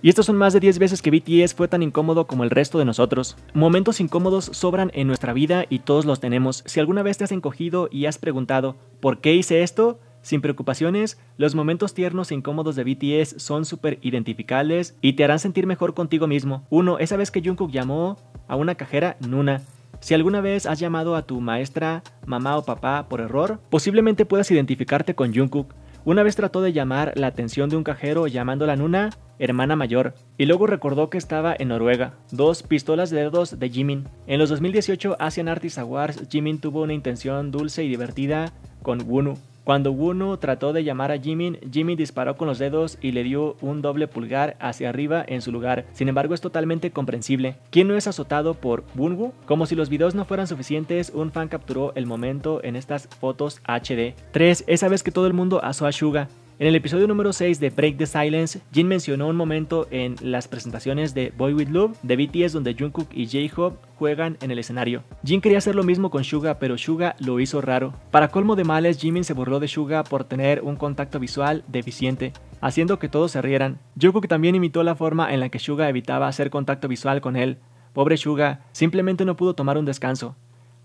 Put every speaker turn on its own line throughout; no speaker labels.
Y estos son más de 10 veces que BTS fue tan incómodo como el resto de nosotros. Momentos incómodos sobran en nuestra vida y todos los tenemos. Si alguna vez te has encogido y has preguntado, ¿por qué hice esto? Sin preocupaciones, los momentos tiernos e incómodos de BTS son súper identificables y te harán sentir mejor contigo mismo. 1. Esa vez que Jungkook llamó a una cajera Nuna. Si alguna vez has llamado a tu maestra, mamá o papá por error, posiblemente puedas identificarte con Jungkook. Una vez trató de llamar la atención de un cajero llamándola Nuna, hermana mayor, y luego recordó que estaba en Noruega. Dos pistolas de dedos de Jimin. En los 2018 Asian Artist Awards, Jimin tuvo una intención dulce y divertida con Wunu. Cuando Wunu trató de llamar a Jimin, Jimin disparó con los dedos y le dio un doble pulgar hacia arriba en su lugar. Sin embargo, es totalmente comprensible. ¿Quién no es azotado por Wunwoo? Como si los videos no fueran suficientes, un fan capturó el momento en estas fotos HD. 3. Esa vez que todo el mundo asó a Suga. En el episodio número 6 de Break the Silence, Jin mencionó un momento en las presentaciones de Boy With Love de BTS donde Jungkook y J-Hope juegan en el escenario. Jin quería hacer lo mismo con Suga, pero Suga lo hizo raro. Para colmo de males, Jimin se burló de Suga por tener un contacto visual deficiente, haciendo que todos se rieran. Jungkook también imitó la forma en la que Suga evitaba hacer contacto visual con él. Pobre Suga, simplemente no pudo tomar un descanso.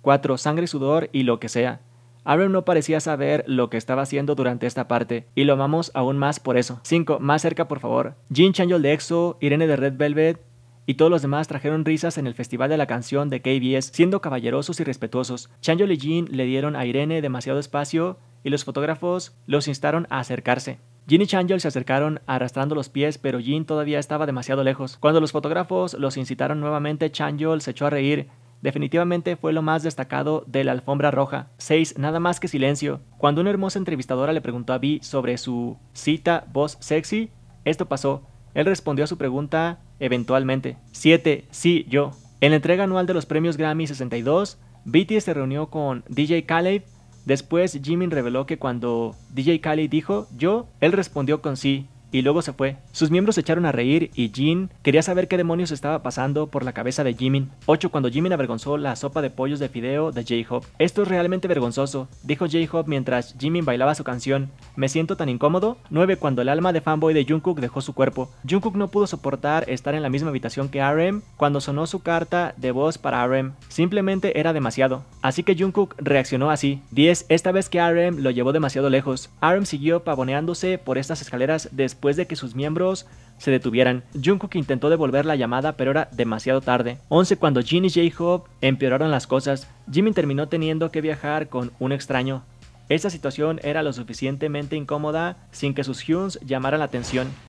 4. Sangre, sudor y lo que sea. Aaron no parecía saber lo que estaba haciendo durante esta parte, y lo amamos aún más por eso. 5. Más cerca, por favor. Jin Chanyol de EXO, Irene de Red Velvet, y todos los demás trajeron risas en el Festival de la Canción de KBS, siendo caballerosos y respetuosos. Changyol y Jin le dieron a Irene demasiado espacio y los fotógrafos los instaron a acercarse. Jin y Chanjol se acercaron arrastrando los pies, pero Jin todavía estaba demasiado lejos. Cuando los fotógrafos los incitaron nuevamente, Chanjol se echó a reír definitivamente fue lo más destacado de la alfombra roja. 6. Nada más que silencio. Cuando una hermosa entrevistadora le preguntó a Vi sobre su cita voz sexy, esto pasó. Él respondió a su pregunta eventualmente. 7. Sí, yo. En la entrega anual de los premios Grammy 62, BTS se reunió con DJ Khaled. Después Jimin reveló que cuando DJ Khaled dijo yo, él respondió con sí y luego se fue. Sus miembros se echaron a reír y Jin... quería saber qué demonios estaba pasando por la cabeza de Jimin. 8. Cuando Jimin avergonzó la sopa de pollos de fideo de J-Hope. Esto es realmente vergonzoso, dijo J-Hope mientras Jimin bailaba su canción. Me siento tan incómodo. 9. Cuando el alma de fanboy de Jungkook dejó su cuerpo. Jungkook no pudo soportar estar en la misma habitación que RM cuando sonó su carta de voz para RM. Simplemente era demasiado. Así que Jungkook reaccionó así. 10. Esta vez que RM lo llevó demasiado lejos. RM siguió pavoneándose por estas escaleras después después de que sus miembros se detuvieran. Jungkook intentó devolver la llamada, pero era demasiado tarde. 11 cuando Jin y J-Hope empeoraron las cosas. Jimin terminó teniendo que viajar con un extraño. Esta situación era lo suficientemente incómoda sin que sus hyuns llamaran la atención.